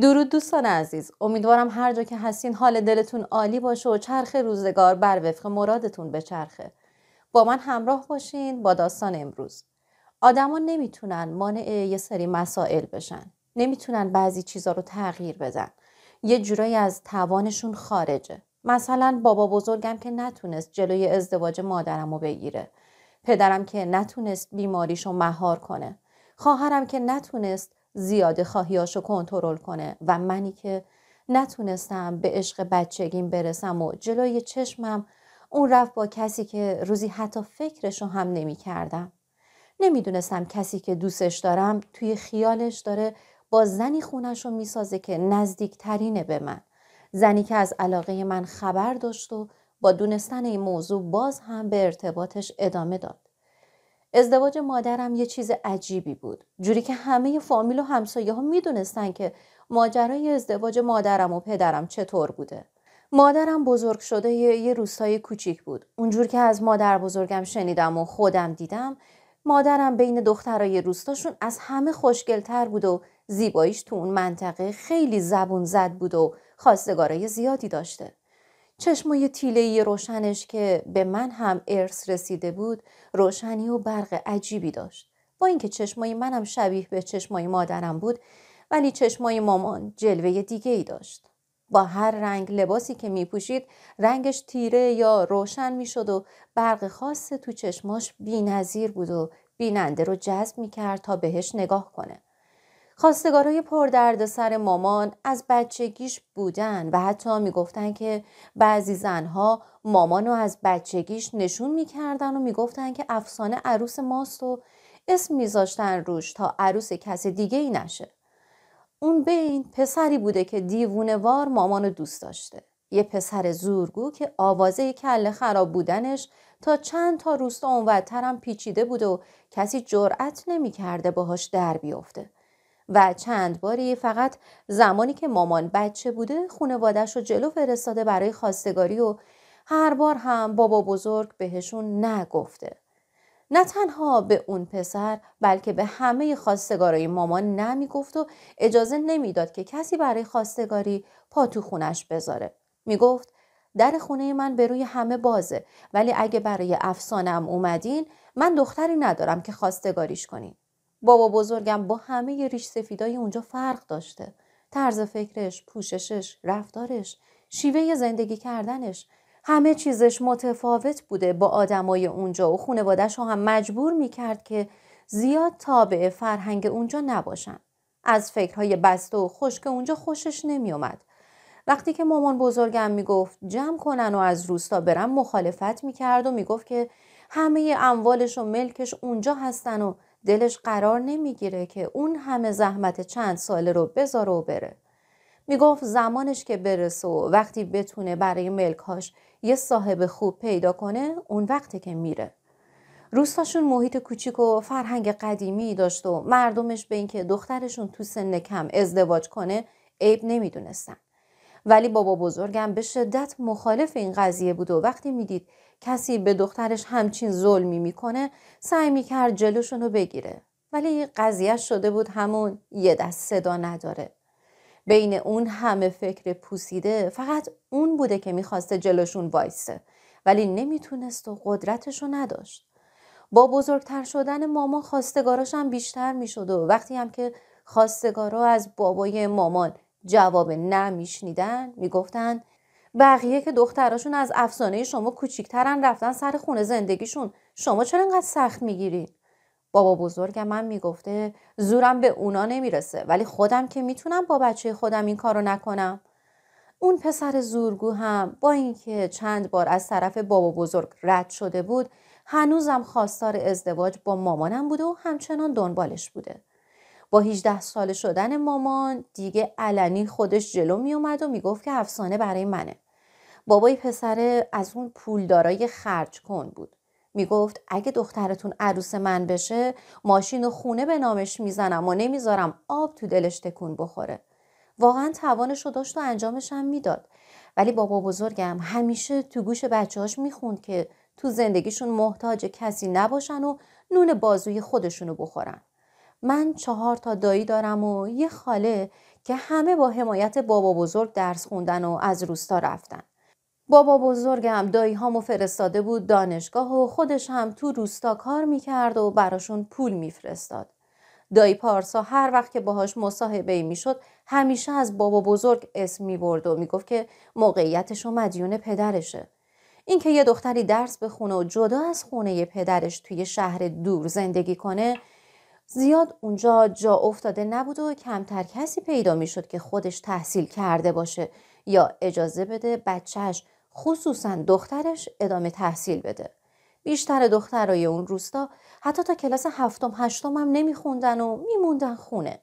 درود دوستان عزیز امیدوارم هر جا که هستین حال دلتون عالی باشه و چرخ روزگار بر وفق مرادتون به چرخه با من همراه باشین با داستان امروز آدما نمیتونن مانع یه سری مسائل بشن نمیتونن بعضی چیزا رو تغییر بدن یه جورایی از توانشون خارجه مثلا بابا بزرگم که نتونست جلوی ازدواج مادرم رو بگیره پدرم که نتونست بیماریشو مهار کنه خواهرم که نتونست زیاده خواهیاشو کنترل کنه و منی که نتونستم به عشق بچگیم برسم و جلوی چشمم اون رفت با کسی که روزی حتی فکرشو هم نمی کردم. نمیدونستم کسی که دوستش دارم توی خیالش داره با زنی خونش رو میسازه که نزدیک ترینه به من. زنی که از علاقه من خبر داشت و با دونستن این موضوع باز هم به ارتباطش ادامه داد. ازدواج مادرم یه چیز عجیبی بود جوری که همه فامیل و همسایه ها می دونستن که ماجرای ازدواج مادرم و پدرم چطور بوده مادرم بزرگ شده یه روستای کوچیک بود اونجور که از مادر بزرگم شنیدم و خودم دیدم مادرم بین دخترای روستاشون از همه خوشگلتر بود و زیباییش تو اون منطقه خیلی زبون زد بود و خواستگارای زیادی داشته چشمای تیلهی روشنش که به من هم ارث رسیده بود روشنی و برق عجیبی داشت. با اینکه چشمای منم شبیه به چشمای مادرم بود ولی چشمای مامان جلوه دیگه ای داشت. با هر رنگ لباسی که می پوشید رنگش تیره یا روشن می شد و برق خاص تو چشماش بی بود و بیننده رو جذب می کرد تا بهش نگاه کنه. خواستگارای سر مامان از بچگیش بودن و حتی میگفتن که بعضی زنها مامانو از بچگیش نشون میکردن و میگفتن که افسانه عروس ماست و اسم میذاشتن روش تا عروس کس دیگه ای نشه. اون بین پسری بوده که دیوونه وار مامانو دوست داشته. یه پسر زورگو که آوازه کله خراب بودنش تا چند تا روستا اونورتر هم پیچیده بود و کسی جرأت نمیکرده باهاش در بیفته. و چند باری فقط زمانی که مامان بچه بوده خونوادش رو جلو فرستاده برای خواستگاری و هر بار هم بابا بزرگ بهشون نگفته. نه تنها به اون پسر بلکه به همه خواستگارای مامان نمیگفت و اجازه نمیداد که کسی برای خواستگاری پا تو خونش بذاره. میگفت در خونه من به روی همه بازه ولی اگه برای افسانم اومدین من دختری ندارم که خواستگاریش کنین. بابا بزرگم با همه ریش سفیدای اونجا فرق داشته. طرز فکرش، پوششش، رفتارش، شیوه زندگی کردنش، همه چیزش متفاوت بوده با آدمای اونجا و رو هم مجبور میکرد که زیاد تابع فرهنگ اونجا نباشن. از فکرهای بسته و خشک اونجا خوشش نمیومد. وقتی که مامان بزرگم میگفت جمع کنن و از روستا برن مخالفت میکرد و میگفت که همه اموالش و ملکش اونجا هستن و دلش قرار نمیگیره که اون همه زحمت چند ساله رو بذاره و بره میگفت زمانش که برسه و وقتی بتونه برای ملکاش یه صاحب خوب پیدا کنه اون وقتی که میره روستاشون محیط کوچیک و فرهنگ قدیمی داشت و مردمش به اینکه دخترشون تو سن کم ازدواج کنه عیب نمیدونستن ولی بابا بزرگم به شدت مخالف این قضیه بود و وقتی میدید کسی به دخترش همچین ظلمی میکنه سعی میکرد جلوشون رو بگیره ولی قضیه شده بود همون یه دست صدا نداره بین اون همه فکر پوسیده فقط اون بوده که میخواسته جلوشون وایسه ولی نمیتونست و قدرتش رو نداشت با بزرگتر شدن مامان خواستگاراش هم بیشتر میشد و وقتی هم که خواستگارا از بابای مامان جواب نه میشنیدن بقیه که دختراشون از افسانه شما کوچیکترن رفتن سر خونه زندگیشون شما چرا انقدر سخت میگیرید بابا بزرگ من میگفته زورم به اونا نمیرسه ولی خودم که میتونم با بچه خودم این کارو نکنم اون پسر زورگو هم با اینکه چند بار از طرف بابا بزرگ رد شده بود هنوزم خواستار ازدواج با مامانم بوده و همچنان دنبالش بوده با 18 سال شدن مامان دیگه علنی خودش جلو میومد و میگفت که افسانه برای منه بابای پسره از اون پولدارای خرج کن بود میگفت اگه دخترتون عروس من بشه ماشین و خونه به نامش میزنم و نمیذارم آب تو دلش تکون بخوره واقعا توانش داشت و انجامش هم میداد ولی بابا بزرگم همیشه تو گوش بچههاش میخوند که تو زندگیشون محتاج کسی نباشن و نون بازوی خودشونو بخورن من چهار تا دایی دارم و یه خاله که همه با حمایت بابا بزرگ درس خوندن و از روستا رفتن بابا بزرگم دایی هامو فرستاده بود دانشگاه و خودش هم تو روستا کار میکرد و براشون پول میفرستاد. دایی پارسا هر وقت که باهاش مصاحبه میشد همیشه از بابا بزرگ اسم می برد و میگفت که موقعیتش و مدیون پدرشه. اینکه یه دختری درس بخونه و جدا از خونه پدرش توی شهر دور زندگی کنه زیاد اونجا جا افتاده نبود و کمتر کسی پیدا میشد که خودش تحصیل کرده باشه یا اجازه بده بچهش خصوصا دخترش ادامه تحصیل بده بیشتر دخترای اون روستا حتی تا کلاس هفتم هشتم هم نمیخوندن و میموندن خونه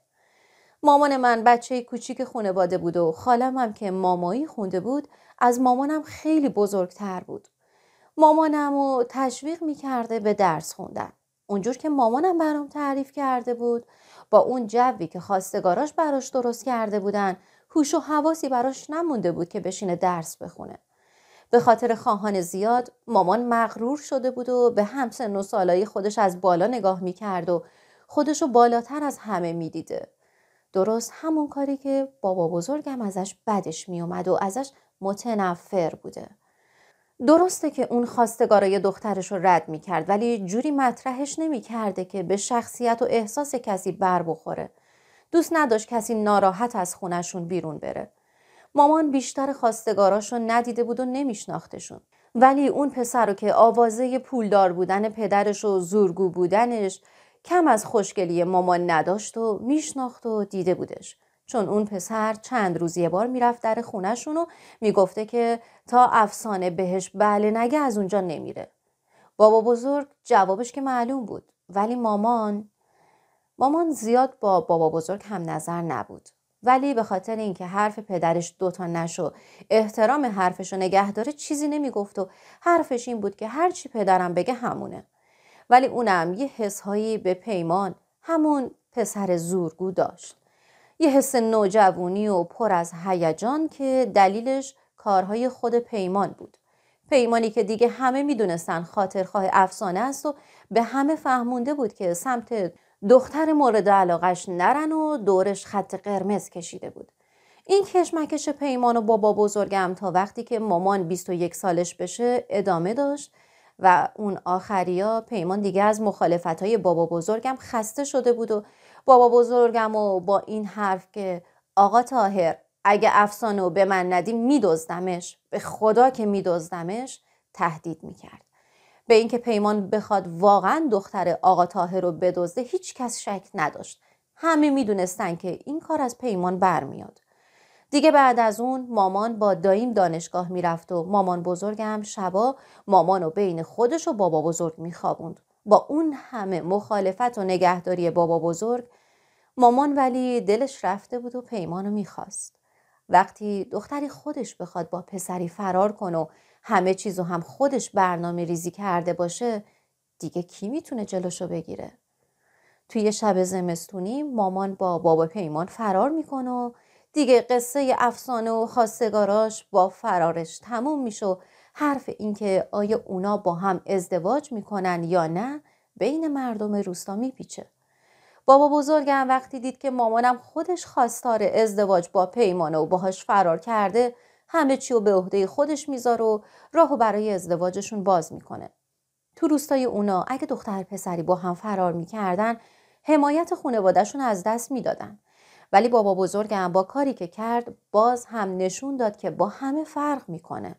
مامان من بچه کوچیک خونواده بود و خالم هم که مامایی خونده بود از مامانم خیلی بزرگتر بود مامانم و تشویق میکرده به درس خوندن اونجور که مامانم برام تعریف کرده بود با اون جوی که خواستگاراش براش درست کرده بودن هوش و حواسی براش نمونده بود که بشینه درس بخونه به خاطر خواهان زیاد مامان مغرور شده بود و به همسن و سالای خودش از بالا نگاه کرد و خودشو بالاتر از همه میدیده. درست همون کاری که بابا بزرگم ازش بدش میومد و ازش متنفر بوده. درسته که اون خواستگارای دخترش رو رد کرد ولی جوری مطرحش نمیکرده که به شخصیت و احساس کسی بر بخوره. دوست نداشت کسی ناراحت از خونشون بیرون بره. مامان بیشتر خواستگاراشو ندیده بود و نمیشناختشون ولی اون پسر رو که آوازه پولدار بودن پدرش و زورگو بودنش کم از خوشگلی مامان نداشت و میشناخت و دیده بودش چون اون پسر چند روز یه بار میرفت در خونهشون و میگفته که تا افسانه بهش بله نگه از اونجا نمیره بابا بزرگ جوابش که معلوم بود ولی مامان مامان زیاد با بابا بزرگ هم نظر نبود ولی به خاطر اینکه حرف پدرش دوتا نشو احترام حرفش رو نگه داره چیزی نمیگفت و حرفش این بود که هرچی پدرم بگه همونه ولی اونم یه حسهایی به پیمان همون پسر زورگو داشت یه حس نوجوانی و پر از هیجان که دلیلش کارهای خود پیمان بود پیمانی که دیگه همه میدونستن خاطرخواه افسانه است و به همه فهمونده بود که سمت دختر مورد علاقش نرن و دورش خط قرمز کشیده بود. این کشمکش پیمان و بابا بزرگم تا وقتی که مامان 21 سالش بشه ادامه داشت و اون آخریا پیمان دیگه از مخالفت های بابا بزرگم خسته شده بود و بابا بزرگم و با این حرف که آقا تاهر اگه افسانه به من ندیم میدزدمش به خدا که میدزدمش تهدید میکرد به اینکه پیمان بخواد واقعا دختر آقا تاهر رو بدزده هیچ کس شک نداشت همه میدونستن که این کار از پیمان برمیاد دیگه بعد از اون مامان با داییم دانشگاه میرفت و مامان بزرگم شبا مامان و بین خودش و بابا بزرگ میخوابوند با اون همه مخالفت و نگهداری بابا بزرگ مامان ولی دلش رفته بود و پیمانو میخواست وقتی دختری خودش بخواد با پسری فرار کنه و همه چیزو هم خودش برنامه ریزی کرده باشه دیگه کی میتونه جلوشو بگیره؟ توی شب زمستونی مامان با بابا پیمان فرار میکنه و دیگه قصه افسانه و خواستگاراش با فرارش تموم میشه و حرف اینکه آیا اونا با هم ازدواج میکنن یا نه بین مردم روستا میپیچه. بابا بزرگم وقتی دید که مامانم خودش خواستار ازدواج با پیمانه و باهاش فرار کرده همه چی رو به عهده خودش میذاره و راهو برای ازدواجشون باز میکنه. تو روستای اونا اگه دختر پسری با هم فرار میکردن حمایت خانوادهشون از دست میدادن. ولی بابا بزرگم با کاری که کرد باز هم نشون داد که با همه فرق میکنه.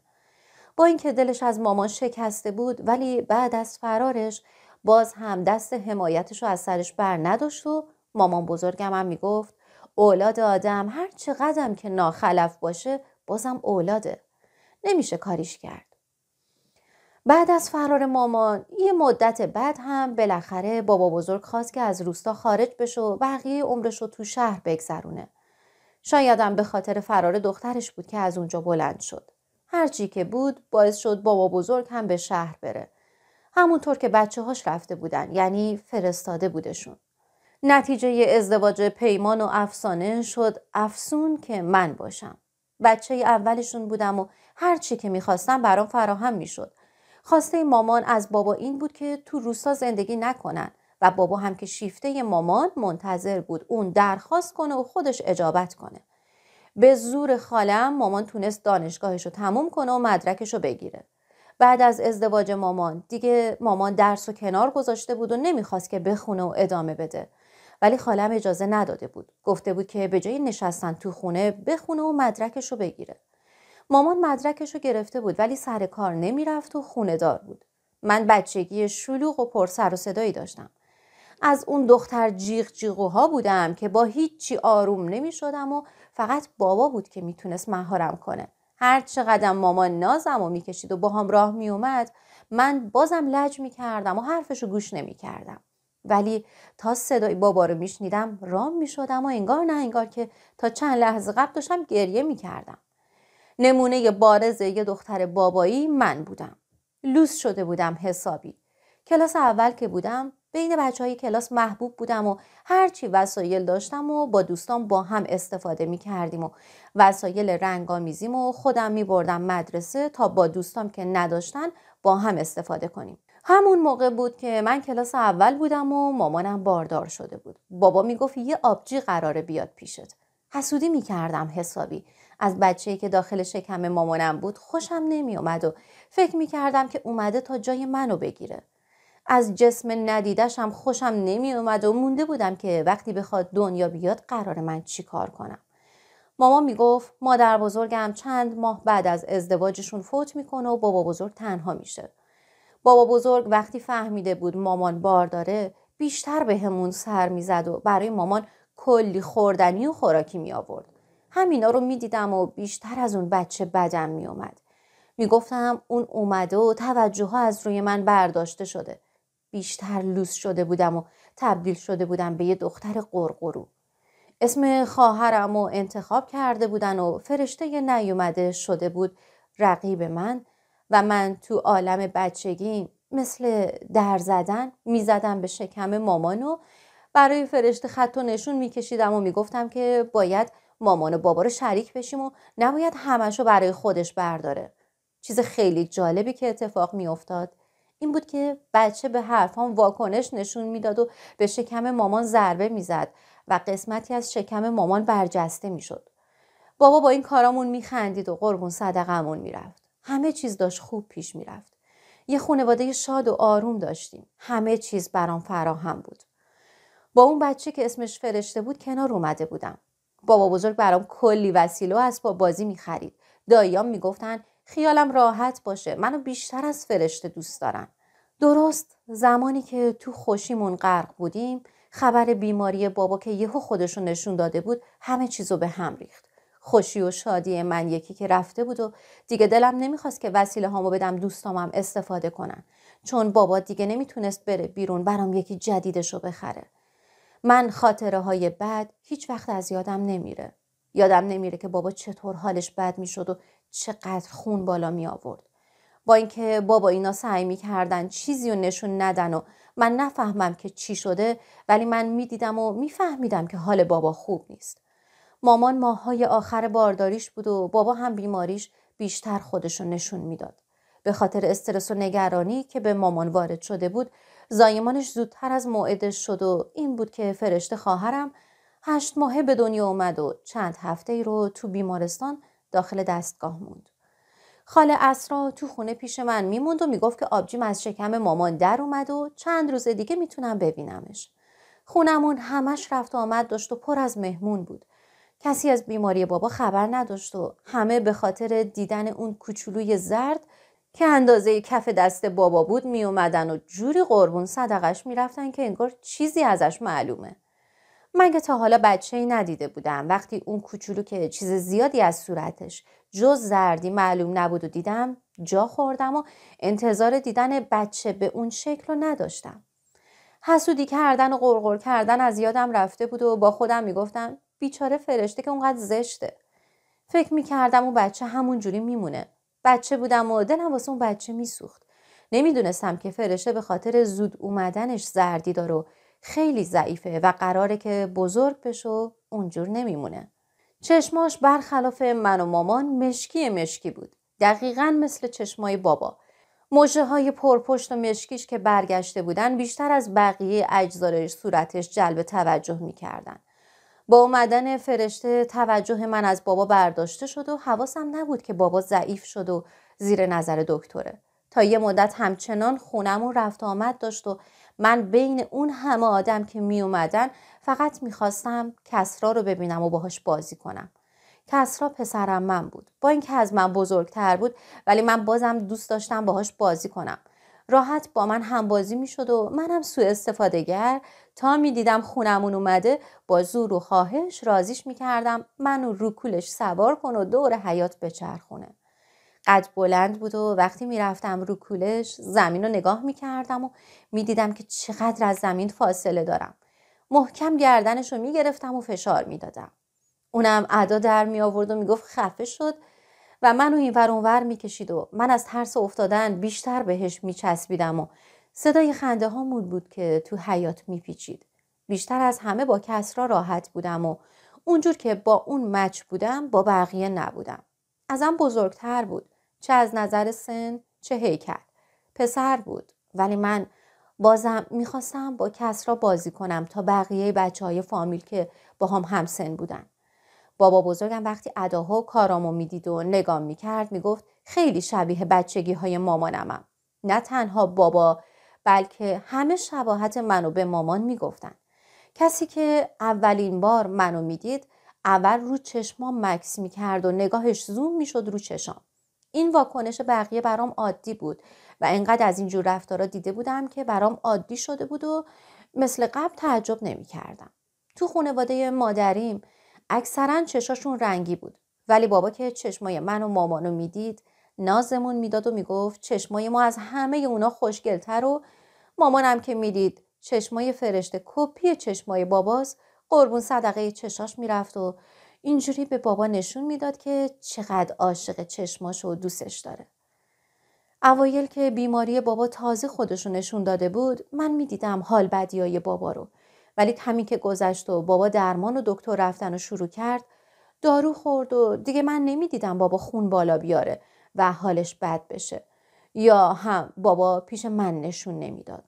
با اینکه دلش از مامان شکسته بود ولی بعد از فرارش باز هم دست حمایتش رو از سرش بر نداشت و مامان بزرگم هم میگفت اولاد آدم هر چه که ناخلف باشه بازم اولاده نمیشه کاریش کرد بعد از فرار مامان یه مدت بعد هم بالاخره بابا بزرگ خواست که از روستا خارج بشه و بقیه عمرش رو تو شهر بگذرونه شایدم به خاطر فرار دخترش بود که از اونجا بلند شد هرچی که بود باعث شد بابا بزرگ هم به شهر بره همونطور که بچه هاش رفته بودن یعنی فرستاده بودشون نتیجه ازدواج پیمان و افسانه شد افسون که من باشم بچه اولشون بودم و هر چی که میخواستم برام فراهم میشد. خواسته مامان از بابا این بود که تو روستا زندگی نکنن و بابا هم که شیفته مامان منتظر بود اون درخواست کنه و خودش اجابت کنه. به زور خالم مامان تونست دانشگاهش رو تموم کنه و مدرکش رو بگیره. بعد از ازدواج مامان دیگه مامان درس و کنار گذاشته بود و نمیخواست که بخونه و ادامه بده. ولی خالم اجازه نداده بود گفته بود که به جای نشستن تو خونه بخونه و مدرکش رو بگیره مامان مدرکش رو گرفته بود ولی سر کار نمیرفت و خونه دار بود من بچگی شلوغ و سر و صدایی داشتم از اون دختر جیغ جیغوها بودم که با هیچی آروم نمی شدم و فقط بابا بود که میتونست مهارم کنه هر چقدر مامان نازم و میکشید و با هم راه میومد من بازم لج کردم و حرفشو گوش نمیکردم ولی تا صدای بابا رو میشنیدم رام میشدم و انگار نه انگار که تا چند لحظه قبل داشتم گریه میکردم نمونه بارز یه دختر بابایی من بودم لوس شده بودم حسابی کلاس اول که بودم بین بچه های کلاس محبوب بودم و هرچی وسایل داشتم و با دوستان با هم استفاده می کردیم و وسایل رنگامیزیم و خودم می بردم مدرسه تا با دوستام که نداشتن با هم استفاده کنیم. همون موقع بود که من کلاس اول بودم و مامانم باردار شده بود بابا میگفت یه آبجی قراره بیاد پیشت حسودی میکردم حسابی از بچه که داخل شکم مامانم بود خوشم نمیومد و فکر میکردم که اومده تا جای منو بگیره از جسم ندیدشم خوشم نمیومد و مونده بودم که وقتی بخواد دنیا بیاد قرار من چی کار کنم مامان میگفت مادر بزرگم چند ماه بعد از ازدواجشون فوت میکنه و بابا بزرگ تنها میشه بابا بزرگ وقتی فهمیده بود مامان بار داره بیشتر به همون سر میزد و برای مامان کلی خوردنی و خوراکی می آورد. همینا رو میدیدم و بیشتر از اون بچه بدم می گفتم اون اومده و توجه ها از روی من برداشته شده. بیشتر لوس شده بودم و تبدیل شده بودم به یه دختر قرقرو. اسم خواهرم و انتخاب کرده بودن و فرشته نیومده شده بود رقیب من و من تو عالم بچگی مثل در زدن میزدم به شکم مامان و برای فرشته خط و نشون میکشیدم و میگفتم که باید مامان و بابا رو شریک بشیم و نباید همش رو برای خودش برداره چیز خیلی جالبی که اتفاق میافتاد این بود که بچه به حرفان واکنش نشون میداد و به شکم مامان ضربه میزد و قسمتی از شکم مامان برجسته میشد بابا با این کارامون میخندید و قربون صدقمون میرفت همه چیز داشت خوب پیش میرفت. یه خانواده شاد و آروم داشتیم. همه چیز برام فراهم بود. با اون بچه که اسمش فرشته بود کنار اومده بودم. بابا بزرگ برام کلی وسیله و اسباب بازی میخرید. داییام میگفتن خیالم راحت باشه. منو بیشتر از فرشته دوست دارن. درست زمانی که تو خوشیمون غرق بودیم خبر بیماری بابا که یهو خودشو نشون داده بود همه چیزو به هم ریخت. خوشی و شادی من یکی که رفته بود و دیگه دلم نمیخواست که وسیله هامو بدم دوستامم استفاده کنن چون بابا دیگه نمیتونست بره بیرون برام یکی جدیدشو بخره من خاطره های بد هیچ وقت از یادم نمیره یادم نمیره که بابا چطور حالش بد میشد و چقدر خون بالا می آورد با اینکه بابا اینا سعی میکردن چیزی رو نشون ندن و من نفهمم که چی شده ولی من میدیدم و میفهمیدم که حال بابا خوب نیست مامان ماهای آخر بارداریش بود و بابا هم بیماریش بیشتر خودشون نشون میداد. به خاطر استرس و نگرانی که به مامان وارد شده بود زایمانش زودتر از موعدش شد و این بود که فرشته خواهرم هشت ماهه به دنیا اومد و چند هفته ای رو تو بیمارستان داخل دستگاه موند. خاله اسرا تو خونه پیش من میموند و میگفت که آبجیم از شکم مامان در اومد و چند روز دیگه میتونم ببینمش. خونمون همش رفت و آمد داشت و پر از مهمون بود. کسی از بیماری بابا خبر نداشت و همه به خاطر دیدن اون کوچولوی زرد که اندازه کف دست بابا بود می اومدن و جوری قربون صدقش رفتن که انگار چیزی ازش معلومه. که تا حالا بچه ای ندیده بودم وقتی اون کوچولو که چیز زیادی از صورتش جز زردی معلوم نبود و دیدم جا خوردم و انتظار دیدن بچه به اون شکل رو نداشتم. حسودی کردن و غرغر کردن از یادم رفته بود و با خودم میگفتم بیچاره فرشته که اونقدر زشته فکر میکردم اون بچه همونجوری میمونه بچه بودم و دلم واسه اون بچه میسوخت نمیدونستم که فرشته به خاطر زود اومدنش زردی داره و خیلی ضعیفه و قراره که بزرگ بشه و اونجور نمیمونه چشماش برخلاف من و مامان مشکی مشکی بود دقیقا مثل چشمای بابا موشه های پرپشت و مشکیش که برگشته بودن بیشتر از بقیه اجزارش صورتش جلب توجه میکردن با اومدن فرشته توجه من از بابا برداشته شد و حواسم نبود که بابا ضعیف شد و زیر نظر دکتره. تا یه مدت همچنان و رفت آمد داشت و من بین اون همه آدم که می اومدن فقط میخواستم کسرا رو ببینم و باهاش بازی کنم. کسرا پسرم من بود. با اینکه از من بزرگتر بود ولی من بازم دوست داشتم باهاش بازی کنم. راحت با من هم بازی میشد و منم سوء استفاده تا می دیدم خونمون اومده با زور و خواهش رازیش میکردم منو روکولش سوار کن و دور حیات بچرخونه قد بلند بود و وقتی میرفتم روکولش زمین رو نگاه کردم و می دیدم که چقدر از زمین فاصله دارم محکم گردنش رو گرفتم و فشار میدادم اونم ادا در می آورد و می گفت خفه شد و منو اینور می میکشید و من از ترس افتادن بیشتر بهش چسبیدم و صدای خنده ها مود بود که تو حیات میپیچید. بیشتر از همه با کسرا راحت بودم و اونجور که با اون مچ بودم با بقیه نبودم. ازم بزرگتر بود. چه از نظر سن چه هیکل. پسر بود ولی من بازم میخواستم با کسرا بازی کنم تا بقیه بچه های فامیل که با هم همسن بودن. بابا بزرگم وقتی اداها و کارامو میدید و نگاه میکرد میگفت خیلی شبیه بچگی های مامانمم. نه تنها بابا بلکه همه شباهت منو به مامان میگفتن کسی که اولین بار منو میدید اول رو چشمام مکس میکرد و نگاهش زوم میشد رو چشام این واکنش بقیه برام عادی بود و انقدر از اینجور رفتارا دیده بودم که برام عادی شده بود و مثل قبل تعجب نمیکردم تو خانواده مادریم اکثرا چشاشون رنگی بود ولی بابا که چشمای من و مامانو میدید نازمون میداد و میگفت چشمای ما از همه اونا خوشگلتر و مامانم که میدید چشمای فرشته کپی چشمای باباست قربون صدقه چشاش میرفت و اینجوری به بابا نشون میداد که چقدر عاشق چشماش و دوستش داره. اوایل که بیماری بابا تازه خودشو نشون داده بود من میدیدم حال بدیای بابا رو ولی همین که گذشت و بابا درمان و دکتر رفتن و شروع کرد دارو خورد و دیگه من نمیدیدم بابا خون بالا بیاره و حالش بد بشه یا هم بابا پیش من نشون نمیداد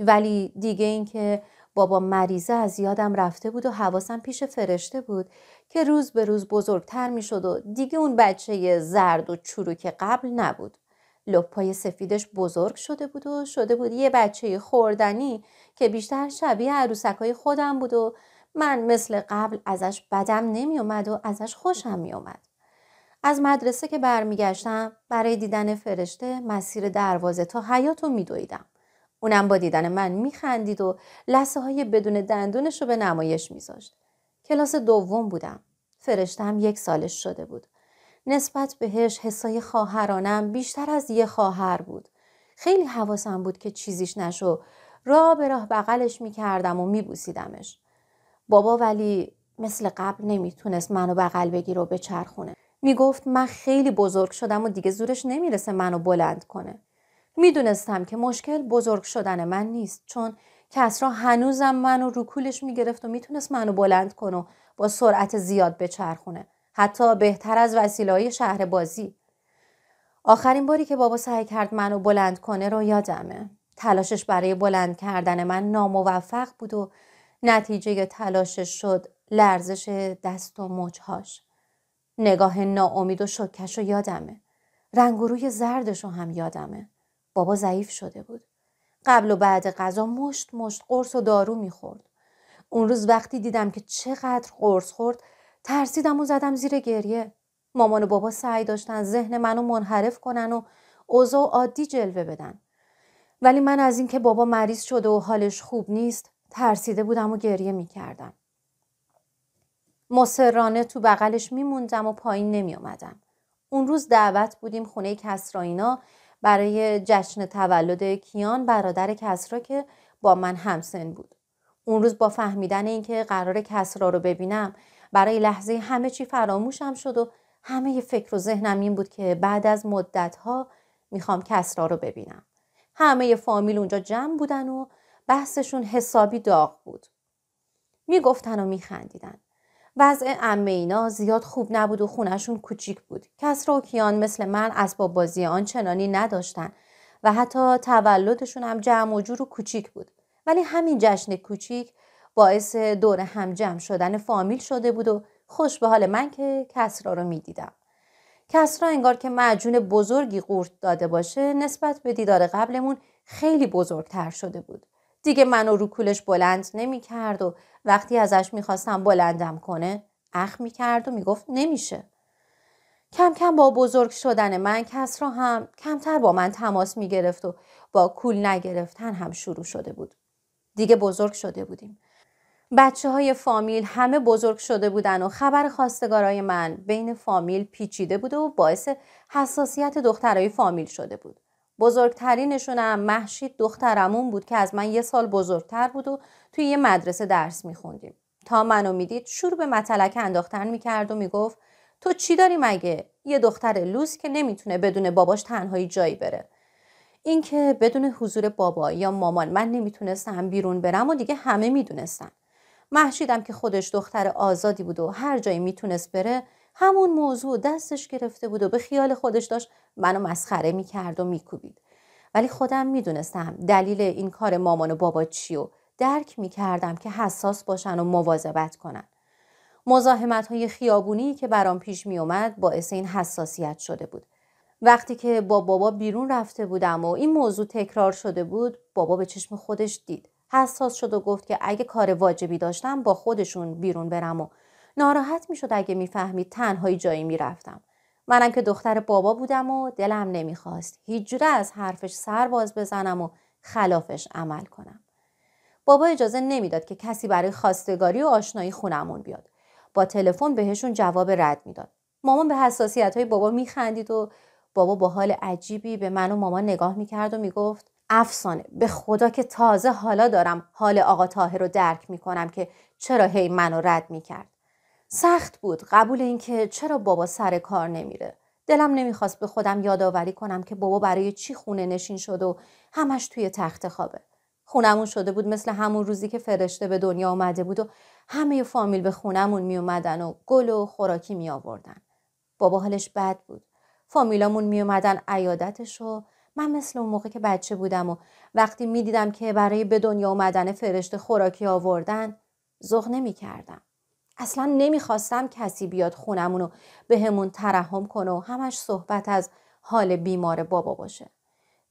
ولی دیگه اینکه بابا مریضه از یادم رفته بود و حواسم پیش فرشته بود که روز به روز بزرگتر می شد و دیگه اون بچه زرد و چروک قبل نبود. لپای سفیدش بزرگ شده بود و شده بود یه بچه خوردنی که بیشتر شبیه عروسکای خودم بود و من مثل قبل ازش بدم نمی اومد و ازش خوشم می اومد. از مدرسه که برمیگشتم برای دیدن فرشته مسیر دروازه تا حیاتو می میدویدم اونم با دیدن من میخندید و لسه های بدون دندونش رو به نمایش میذاشت کلاس دوم بودم فرشتم یک سالش شده بود نسبت بهش حسای خواهرانم بیشتر از یه خواهر بود خیلی حواسم بود که چیزیش نشو راه به راه بغلش میکردم و میبوسیدمش بابا ولی مثل قبل نمیتونست منو بغل بگیره و بچرخونه میگفت من خیلی بزرگ شدم و دیگه زورش نمیرسه منو بلند کنه. میدونستم که مشکل بزرگ شدن من نیست چون کسرا هنوزم منو روکولش میگرفت و میتونست منو بلند کنه و با سرعت زیاد بچرخونه. حتی بهتر از وسیله های شهر بازی. آخرین باری که بابا سعی کرد منو بلند کنه رو یادمه. تلاشش برای بلند کردن من ناموفق بود و نتیجه تلاشش شد لرزش دست و مچهاش. نگاه ناامید و شکش رو یادمه. رنگ روی زردش رو هم یادمه. بابا ضعیف شده بود. قبل و بعد غذا مشت مشت قرص و دارو میخورد. اون روز وقتی دیدم که چقدر قرص خورد ترسیدم و زدم زیر گریه. مامان و بابا سعی داشتن ذهن منو منحرف کنن و اوضاع عادی جلوه بدن. ولی من از اینکه بابا مریض شده و حالش خوب نیست ترسیده بودم و گریه میکردم. مصرانه تو بغلش میموندم و پایین نمیومدم اون روز دعوت بودیم خونه کسراینا برای جشن تولد کیان برادر کسرا که با من همسن بود اون روز با فهمیدن اینکه قرار کسرا رو ببینم برای لحظه همه چی فراموشم شد و همه فکر و ذهنم این بود که بعد از مدت ها میخوام کسرا رو ببینم همه فامیل اونجا جمع بودن و بحثشون حسابی داغ بود میگفتن و میخندیدن وضع امینا زیاد خوب نبود و خونشون کوچیک بود کسرا و کیان مثل من از بازی آن چنانی نداشتن و حتی تولدشون هم جمع و جور و کوچیک بود ولی همین جشن کوچیک باعث دور هم جمع شدن فامیل شده بود و خوش به حال من که کسرا رو میدیدم کسرا انگار که معجون بزرگی قورت داده باشه نسبت به دیدار قبلمون خیلی بزرگتر شده بود دیگه منو رو کولش بلند نمیکرد و وقتی ازش میخواستم بلندم کنه اخ میکرد و میگفت نمیشه کم کم با بزرگ شدن من کس را هم کمتر با من تماس میگرفت و با کول نگرفتن هم شروع شده بود دیگه بزرگ شده بودیم بچه های فامیل همه بزرگ شده بودن و خبر خواستگارای من بین فامیل پیچیده بوده و باعث حساسیت دخترای فامیل شده بود بزرگترینشونم محشید دخترمون بود که از من یه سال بزرگتر بود و توی یه مدرسه درس میخوندیم تا منو میدید شروع به متلک انداختن میکرد و میگفت تو چی داری مگه یه دختر لوس که نمیتونه بدون باباش تنهایی جایی بره اینکه بدون حضور بابا یا مامان من نمیتونستم بیرون برم و دیگه همه میدونستن محشیدم که خودش دختر آزادی بود و هر جایی میتونست بره همون موضوع دستش گرفته بود و به خیال خودش داشت منو مسخره میکرد و میکوبید ولی خودم میدونستم دلیل این کار مامان و بابا چی و درک میکردم که حساس باشن و مواظبت کنن مزاحمت های خیابونی که برام پیش میومد باعث این حساسیت شده بود وقتی که با بابا بیرون رفته بودم و این موضوع تکرار شده بود بابا به چشم خودش دید حساس شد و گفت که اگه کار واجبی داشتم با خودشون بیرون برم و ناراحت می شد اگه میفهمید تنهایی جایی میرفتم منم که دختر بابا بودم و دلم نمیخواست هیچ جوره از حرفش سر باز بزنم و خلافش عمل کنم بابا اجازه نمیداد که کسی برای خواستگاری و آشنایی خونمون بیاد با تلفن بهشون جواب رد میداد مامان به حساسیت های بابا میخندید و بابا با حال عجیبی به من و مامان نگاه میکرد و میگفت افسانه به خدا که تازه حالا دارم حال آقا تاهر رو درک میکنم که چرا هی منو رد میکرد سخت بود قبول اینکه چرا بابا سر کار نمیره دلم نمیخواست به خودم یادآوری کنم که بابا برای چی خونه نشین شد و همش توی تخت خوابه خونمون شده بود مثل همون روزی که فرشته به دنیا آمده بود و همه فامیل به خونمون می اومدن و گل و خوراکی می آوردن. بابا حالش بد بود. فامیلامون می اومدن عیادتش و من مثل اون موقع که بچه بودم و وقتی می دیدم که برای به دنیا آمدن فرشته خوراکی آوردن ذوق نمیکردم. اصلا نمیخواستم کسی بیاد خونمونو و به همون ترحم کنه و همش صحبت از حال بیمار بابا باشه.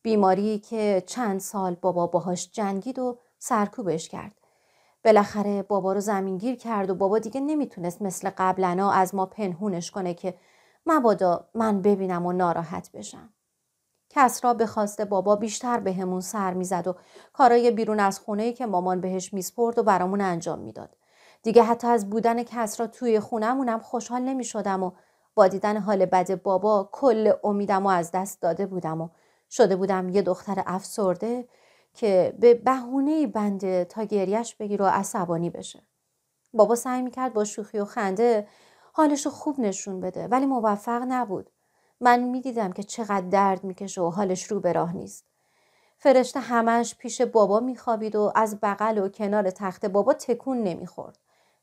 بیماری که چند سال بابا باهاش جنگید و سرکوبش کرد. بالاخره بابا رو زمین گیر کرد و بابا دیگه نمیتونست مثل قبلنا از ما پنهونش کنه که مبادا من ببینم و ناراحت بشم. کس به خواسته بابا بیشتر بهمون همون سر میزد و کارای بیرون از خونه که مامان بهش میسپرد و برامون انجام میداد. دیگه حتی از بودن کسرا توی خونمونم خوشحال نمی شدم و با دیدن حال بد بابا کل امیدم و از دست داده بودم و شده بودم یه دختر افسرده که به بهونه بنده تا گریش بگیر و عصبانی بشه. بابا سعی میکرد با شوخی و خنده حالش رو خوب نشون بده ولی موفق نبود. من میدیدم که چقدر درد میکشه و حالش رو به راه نیست. فرشته همش پیش بابا میخوابید و از بغل و کنار تخت بابا تکون نمیخورد.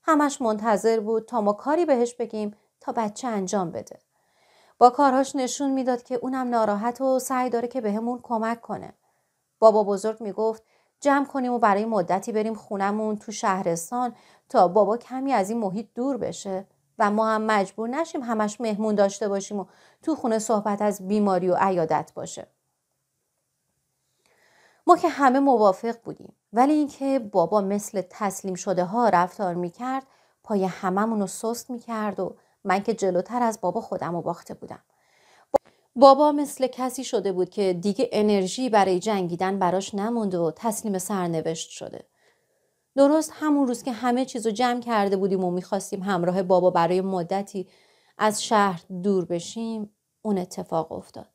همش منتظر بود تا ما کاری بهش بگیم تا بچه انجام بده. با کارهاش نشون میداد که اونم ناراحت و سعی داره که بهمون به کمک کنه. بابا بزرگ میگفت جمع کنیم و برای مدتی بریم خونمون تو شهرستان تا بابا کمی از این محیط دور بشه و ما هم مجبور نشیم همش مهمون داشته باشیم و تو خونه صحبت از بیماری و عیادت باشه. ما که همه موافق بودیم. ولی اینکه بابا مثل تسلیم شده ها رفتار میکرد پای هممون رو سست میکرد و من که جلوتر از بابا خودم رو باخته بودم بابا مثل کسی شده بود که دیگه انرژی برای جنگیدن براش نمونده و تسلیم سرنوشت شده درست همون روز که همه چیز رو جمع کرده بودیم و میخواستیم همراه بابا برای مدتی از شهر دور بشیم اون اتفاق افتاد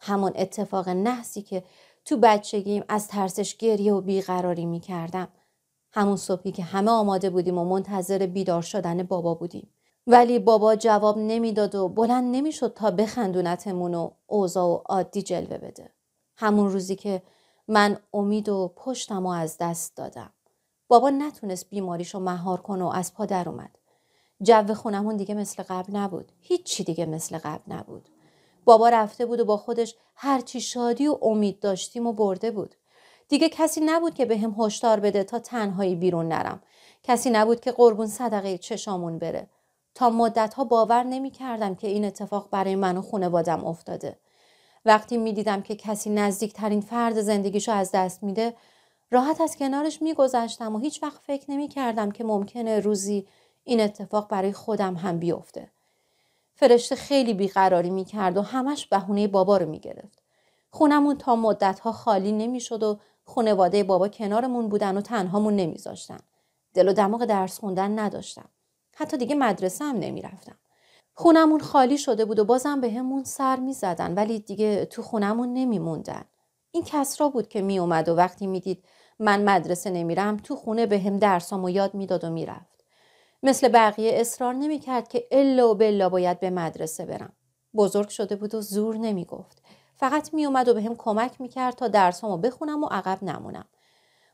همون اتفاق نحسی که تو بچگیم از ترسش گریه و بیقراری می کردم. همون صبحی که همه آماده بودیم و منتظر بیدار شدن بابا بودیم. ولی بابا جواب نمیداد و بلند نمیشد تا بخندونتمون و اوضاع و عادی جلوه بده. همون روزی که من امید و پشتم و از دست دادم. بابا نتونست بیماریشو مهار کنه و از پا در اومد. جو خونمون دیگه مثل قبل نبود. هیچی دیگه مثل قبل نبود. بابا رفته بود و با خودش هرچی شادی و امید داشتیم و برده بود دیگه کسی نبود که به هم هشدار بده تا تنهایی بیرون نرم کسی نبود که قربون صدقه چشامون بره تا مدت ها باور نمی کردم که این اتفاق برای من و خانوادم افتاده وقتی می دیدم که کسی نزدیکترین فرد زندگیشو از دست میده راحت از کنارش گذشتم و هیچ وقت فکر نمی کردم که ممکنه روزی این اتفاق برای خودم هم بیفته فرشته خیلی بیقراری میکرد و همش بهونه بابا رو میگرفت خونمون تا مدتها خالی نمیشد و خونواده بابا کنارمون بودن و تنهامون نمیذاشتن دل و دماغ درس خوندن نداشتم حتی دیگه مدرسه هم نمیرفتم خونمون خالی شده بود و بازم به همون سر میزدن ولی دیگه تو خونمون نمیموندن این کس را بود که اومد و وقتی میدید من مدرسه نمیرم تو خونه به هم درسامو یاد میداد و میرفت مثل بقیه اصرار نمی کرد که الا و بلا باید به مدرسه برم. بزرگ شده بود و زور نمی گفت. فقط می اومد و به هم کمک می کرد تا همو بخونم و عقب نمونم.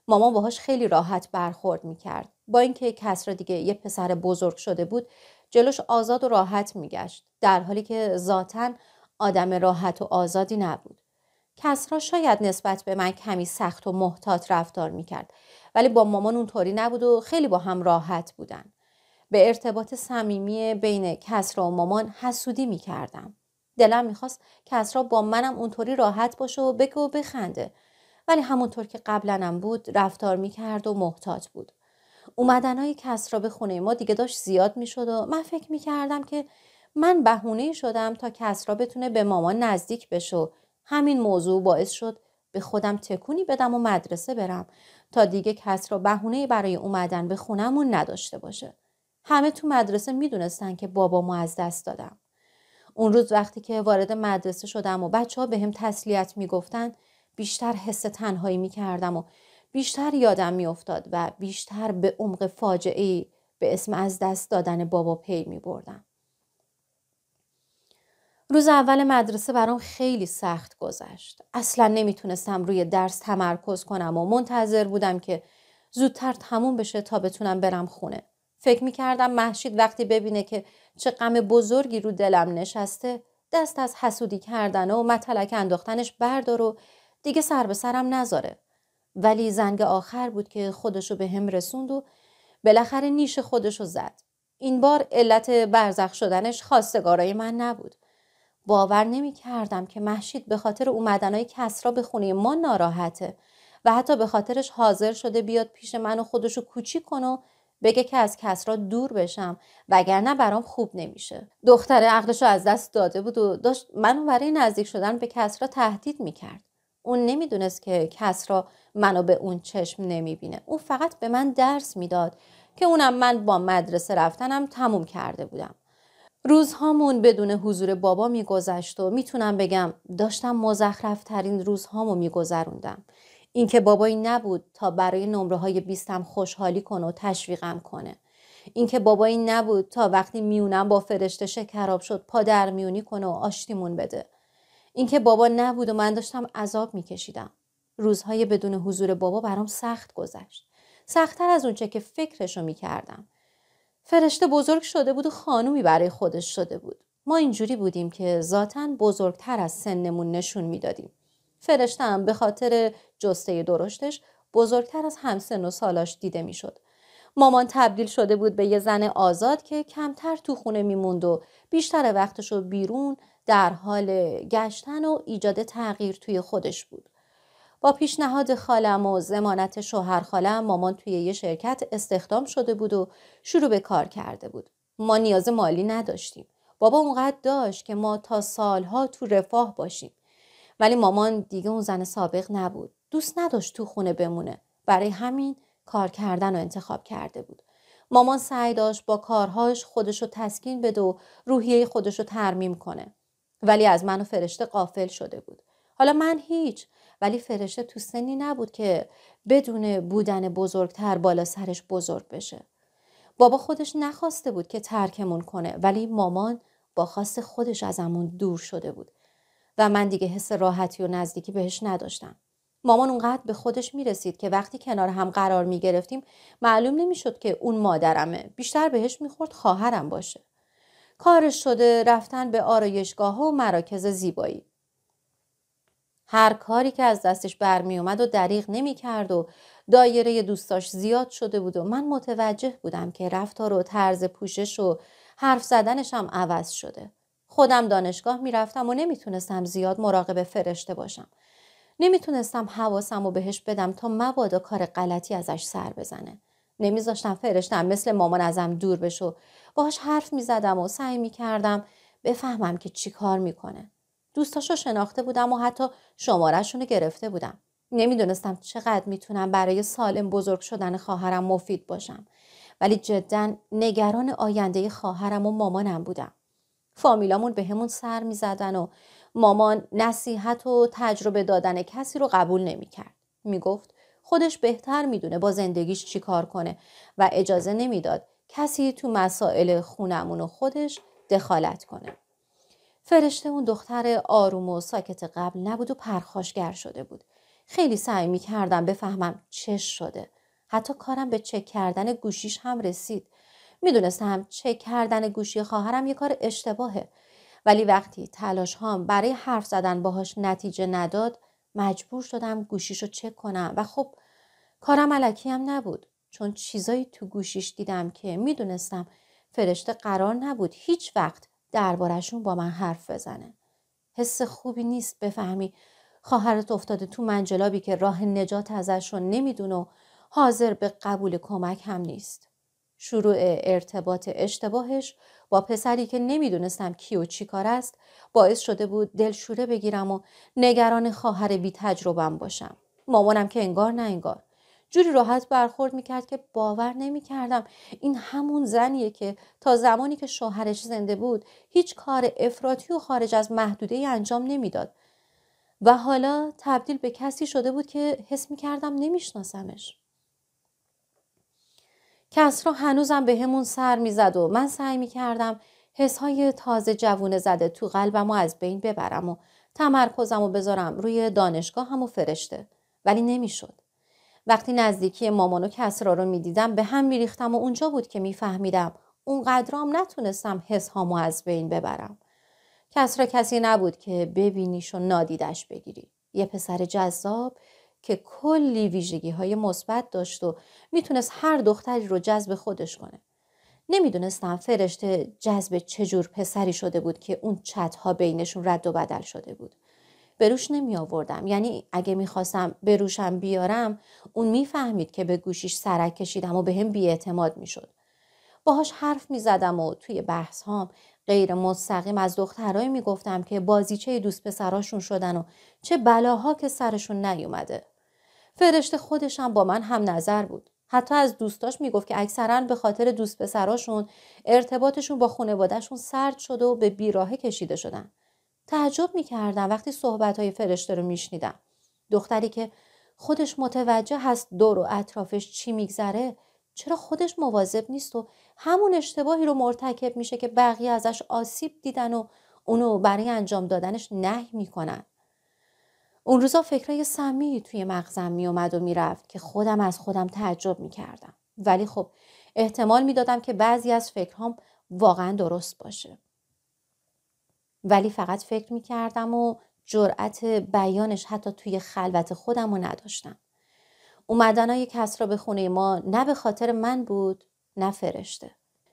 ماما باهاش خیلی راحت برخورد می کرد. با اینکه کسرا دیگه یه پسر بزرگ شده بود جلوش آزاد و راحت میگشت در حالی که ذاتا آدم راحت و آزادی نبود کسرا شاید نسبت به من کمی سخت و محتاط رفتار کرد، ولی با مامان اونطوری نبود و خیلی با هم راحت بودن به ارتباط صمیمی بین کسرا و مامان حسودی می کردم. دلم میخواست کسرا با منم اونطوری راحت باشه و بگه و بخنده ولی همونطور که قبلنم بود رفتار میکرد و محتاط بود اومدنهای کسرا به خونه ما دیگه داشت زیاد می شد و من فکر کردم که من بهونه شدم تا کسرا بتونه به مامان نزدیک بشه و همین موضوع باعث شد به خودم تکونی بدم و مدرسه برم تا دیگه کسرا بهونه برای اومدن به خونمون نداشته باشه همه تو مدرسه میدونستن که بابامو از دست دادم اون روز وقتی که وارد مدرسه شدم و بچه ها به هم تسلیت میگفتن بیشتر حس تنهایی میکردم و بیشتر یادم میافتاد و بیشتر به عمق فاجعه ای به اسم از دست دادن بابا پی می بردم. روز اول مدرسه برام خیلی سخت گذشت. اصلا نمیتونستم روی درس تمرکز کنم و منتظر بودم که زودتر تموم بشه تا بتونم برم خونه. فکر می کردم محشید وقتی ببینه که چه غم بزرگی رو دلم نشسته دست از حسودی کردن و متلک انداختنش بردار و دیگه سر به سرم نذاره ولی زنگ آخر بود که خودشو به هم رسوند و بالاخره نیش خودشو زد این بار علت برزخ شدنش خواستگارای من نبود باور نمی کردم که محشید به خاطر اومدنای کسرا به خونه ما ناراحته و حتی به خاطرش حاضر شده بیاد پیش من و خودشو کوچیک کن و بگه که از کسرا دور بشم وگرنه برام خوب نمیشه دختره عقلشو از دست داده بود و داشت منو برای نزدیک شدن به کسرا تهدید میکرد اون نمیدونست که کسرا منو به اون چشم نمیبینه او فقط به من درس میداد که اونم من با مدرسه رفتنم تموم کرده بودم روزهامون بدون حضور بابا میگذشت و میتونم بگم داشتم مزخرفترین روزهامو میگذروندم اینکه بابایی نبود تا برای نمره های بیستم خوشحالی کنه و تشویقم کنه اینکه بابایی نبود تا وقتی میونم با فرشته شکراب شد پا در میونی کنه و آشتیمون بده اینکه بابا نبود و من داشتم عذاب میکشیدم روزهای بدون حضور بابا برام سخت گذشت سختتر از اونچه که فکرشو میکردم فرشته بزرگ شده بود و خانومی برای خودش شده بود ما اینجوری بودیم که ذاتا بزرگتر از سنمون نشون میدادیم فرشتم به خاطر جسته درشتش بزرگتر از همسن و سالاش دیده میشد. مامان تبدیل شده بود به یه زن آزاد که کمتر تو خونه میموند و بیشتر وقتش رو بیرون در حال گشتن و ایجاد تغییر توی خودش بود. با پیشنهاد خالم و زمانت شوهر خالم مامان توی یه شرکت استخدام شده بود و شروع به کار کرده بود. ما نیاز مالی نداشتیم. بابا اونقدر داشت که ما تا سالها تو رفاه باشیم. ولی مامان دیگه اون زن سابق نبود دوست نداشت تو خونه بمونه برای همین کار کردن رو انتخاب کرده بود مامان سعی داشت با کارهاش خودشو تسکین بده و روحیه رو ترمیم کنه ولی از من و فرشته قافل شده بود حالا من هیچ ولی فرشته تو سنی نبود که بدون بودن بزرگتر بالا سرش بزرگ بشه بابا خودش نخواسته بود که ترکمون کنه ولی مامان با خواست خودش از دور شده بود و من دیگه حس راحتی و نزدیکی بهش نداشتم. مامان اونقدر به خودش میرسید که وقتی کنار هم قرار میگرفتیم معلوم نمیشد که اون مادرمه بیشتر بهش میخورد خواهرم باشه کارش شده رفتن به آرایشگاه و مراکز زیبایی هر کاری که از دستش اومد و دریغ نمیکرد و دایره دوستاش زیاد شده بود و من متوجه بودم که رفتار و طرز پوشش و حرف زدنش هم عوض شده خودم دانشگاه میرفتم و نمیتونستم زیاد مراقب فرشته باشم. نمیتونستم حواسم و بهش بدم تا مبادا کار غلطی ازش سر بزنه. نمیذاشتم فرشتم مثل مامان ازم دور بشه باهاش حرف میزدم و سعی میکردم بفهمم که چی کار میکنه. دوستاشو شناخته بودم و حتی شمارهشون گرفته بودم. نمیدونستم چقدر میتونم برای سالم بزرگ شدن خواهرم مفید باشم. ولی جدا نگران آینده خواهرم و مامانم بودم. فامیلامون به همون سر زدن و مامان نصیحت و تجربه دادن کسی رو قبول نمیکرد میگفت خودش بهتر میدونه با زندگیش چی کار کنه و اجازه نمیداد کسی تو مسائل خونمون و خودش دخالت کنه فرشته اون دختر آروم و ساکت قبل نبود و پرخاشگر شده بود خیلی سعی می کردم بفهمم چش شده حتی کارم به چک کردن گوشیش هم رسید میدونستم چک کردن گوشی خواهرم یه کار اشتباهه ولی وقتی تلاش هام برای حرف زدن باهاش نتیجه نداد مجبور شدم گوشیشو چک کنم و خب کارم علکی هم نبود چون چیزایی تو گوشیش دیدم که میدونستم فرشته قرار نبود هیچ وقت دربارشون با من حرف بزنه حس خوبی نیست بفهمی خواهرت افتاده تو منجلابی که راه نجات ازشون نمیدونه و حاضر به قبول کمک هم نیست شروع ارتباط اشتباهش با پسری که نمیدونستم کی و چی کار است باعث شده بود دلشوره بگیرم و نگران خواهر بی تجربم باشم. مامانم که انگار نه انگار. جوری راحت برخورد میکرد که باور نمیکردم این همون زنیه که تا زمانی که شوهرش زنده بود هیچ کار افراطی و خارج از محدوده ای انجام نمیداد و حالا تبدیل به کسی شده بود که حس میکردم نمیشناسمش. کسرا هنوزم به همون سر میزد و من سعی میکردم های تازه جوونه زده تو قلبم و از بین ببرم و تمرکزم و بذارم روی دانشگاهم و فرشته ولی نمیشد وقتی نزدیکی مامان و کسرا رو میدیدم به هم میریختم و اونجا بود که میفهمیدم اونقدرام نتونستم حس هامو از بین ببرم کسرا کسی نبود که ببینیش و نادیدش بگیری یه پسر جذاب که کلی ویژگی های مثبت داشت و میتونست هر دختری رو جذب خودش کنه. نمیدونستم فرشته جذب چجور پسری شده بود که اون چتها بینشون رد و بدل شده بود. بروش نمی آوردم یعنی اگه میخواستم بروشم بیارم اون میفهمید که به گوشیش سرک کشیدم و به هم بیاعتماد میشد. باهاش حرف میزدم و توی بحث هام غیر مستقیم از دخترایی میگفتم که بازیچه دوست پسراشون شدن و چه بلاها که سرشون نیومده. فرشته خودش هم با من هم نظر بود حتی از دوستاش میگفت که اکثرا به خاطر دوست پسراشون ارتباطشون با خانوادهشون سرد شده و به بیراهه کشیده شدن تعجب میکردم وقتی های فرشته رو میشنیدم دختری که خودش متوجه هست دور و اطرافش چی میگذره چرا خودش مواظب نیست و همون اشتباهی رو مرتکب میشه که بقیه ازش آسیب دیدن و اونو برای انجام دادنش نهی میکنن اون روزا فکرای سمی توی مغزم اومد و میرفت که خودم از خودم تعجب میکردم ولی خب احتمال میدادم که بعضی از فکرهام واقعا درست باشه ولی فقط فکر میکردم و جرأت بیانش حتی توی خلوت خودم رو نداشتم های کس را به خونه ما نه به خاطر من بود نه فرشته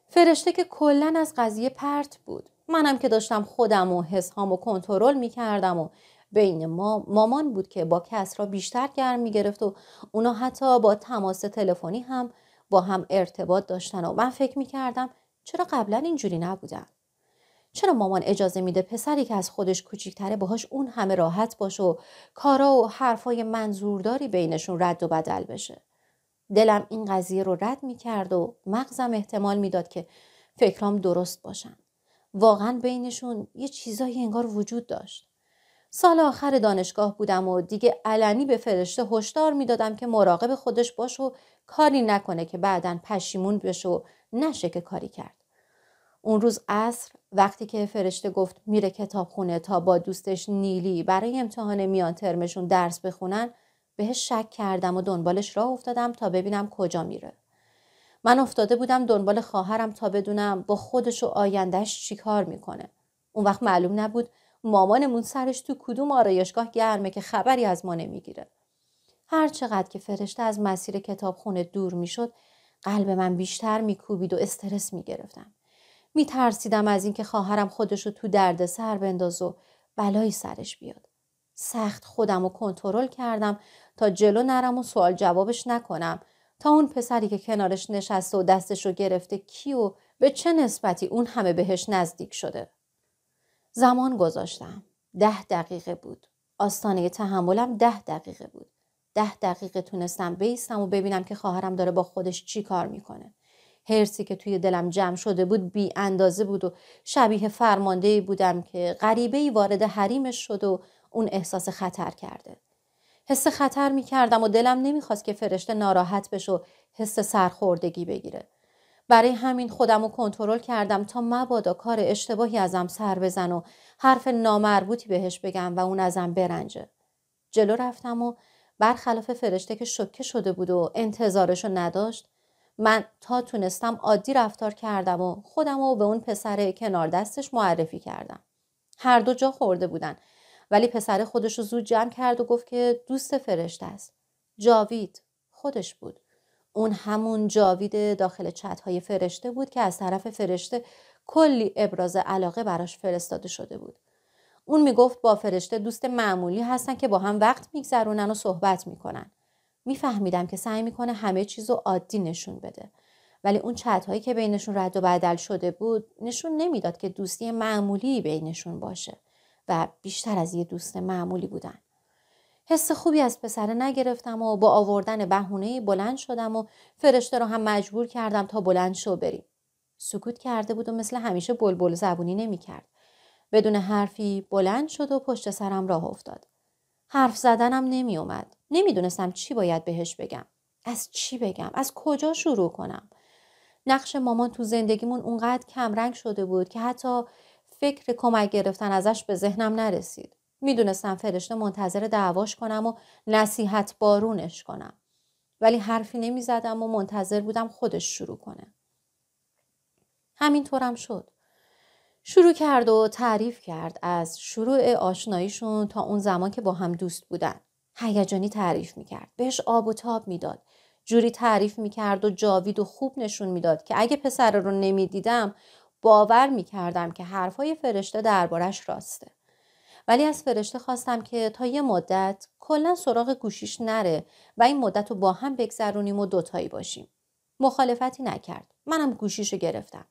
فرشته که کلا از قضیه پرت بود منم که داشتم خودم و حسهام و کنترل میکردم و بین ما مامان بود که با کس را بیشتر گرم گرفت و اونا حتی با تماس تلفنی هم با هم ارتباط داشتن و من فکر میکردم چرا قبلا اینجوری نبودم چرا مامان اجازه میده پسری که از خودش کوچیکتره باهاش اون همه راحت باشه و کارا و حرفای منظورداری بینشون رد و بدل بشه دلم این قضیه رو رد میکرد و مغزم احتمال میداد که فکرام درست باشن واقعا بینشون یه چیزایی انگار وجود داشت سال آخر دانشگاه بودم و دیگه علنی به فرشته هشدار میدادم که مراقب خودش باش و کاری نکنه که بعدا پشیمون بشه و نشه که کاری کرد. اون روز عصر وقتی که فرشته گفت میره کتابخونه تا با دوستش نیلی برای امتحان میان ترمشون درس بخونن بهش شک کردم و دنبالش راه افتادم تا ببینم کجا میره. من افتاده بودم دنبال خواهرم تا بدونم با خودش و آیندهش چیکار میکنه. اون وقت معلوم نبود مامانمون سرش تو کدوم آرایشگاه گرمه که خبری از ما نمیگیره هر چقدر که فرشته از مسیر کتابخونه دور میشد قلب من بیشتر میکوبید و استرس میگرفتم میترسیدم از اینکه خواهرم خودش رو تو درد سر بنداز و بلایی سرش بیاد سخت خودم رو کنترل کردم تا جلو نرم و سوال جوابش نکنم تا اون پسری که کنارش نشسته و دستش گرفته کی و به چه نسبتی اون همه بهش نزدیک شده زمان گذاشتم. ده دقیقه بود. آستانه تحملم ده دقیقه بود. ده دقیقه تونستم بیستم و ببینم که خواهرم داره با خودش چی کار میکنه. هرسی که توی دلم جمع شده بود بی اندازه بود و شبیه فرمانده بودم که غریبه وارد حریمش شد و اون احساس خطر کرده. حس خطر میکردم و دلم نمیخواست که فرشته ناراحت بشه و حس سرخوردگی بگیره. برای همین خودم رو کنترل کردم تا مبادا کار اشتباهی ازم سر بزن و حرف نامربوطی بهش بگم و اون ازم برنجه جلو رفتم و برخلاف فرشته که شکه شده بود و انتظارش رو نداشت من تا تونستم عادی رفتار کردم و خودم رو به اون پسر کنار دستش معرفی کردم هر دو جا خورده بودن ولی پسر خودش رو زود جمع کرد و گفت که دوست فرشته است جاوید خودش بود اون همون جاوید داخل چت های فرشته بود که از طرف فرشته کلی ابراز علاقه براش فرستاده شده بود. اون میگفت با فرشته دوست معمولی هستن که با هم وقت میگذرونن و صحبت میکنن. میفهمیدم که سعی میکنه همه چیز رو عادی نشون بده. ولی اون چت هایی که بینشون رد و بدل شده بود نشون نمیداد که دوستی معمولی بینشون باشه و بیشتر از یه دوست معمولی بودن. حس خوبی از پسره نگرفتم و با آوردن بهونه بلند شدم و فرشته رو هم مجبور کردم تا بلند شو بریم سکوت کرده بود و مثل همیشه بلبل زبونی نمی کرد. بدون حرفی بلند شد و پشت سرم راه افتاد حرف زدنم نمی نمیومد نمیدونستم چی باید بهش بگم از چی بگم از کجا شروع کنم نقش مامان تو زندگیمون اونقدر کمرنگ شده بود که حتی فکر کمک گرفتن ازش به ذهنم نرسید میدونستم فرشته منتظر دعواش کنم و نصیحت بارونش کنم ولی حرفی نمی زدم و منتظر بودم خودش شروع کنه همینطورم شد شروع کرد و تعریف کرد از شروع آشناییشون تا اون زمان که با هم دوست بودن هیجانی تعریف کرد بهش آب و تاب میداد جوری تعریف میکرد و جاوید و خوب نشون میداد که اگه پسر رو نمیدیدم باور میکردم که حرفای فرشته دربارش راسته ولی از فرشته خواستم که تا یه مدت کلا سراغ گوشیش نره و این مدت رو با هم بگذرونیم و دوتایی باشیم مخالفتی نکرد منم گوشیش رو گرفتم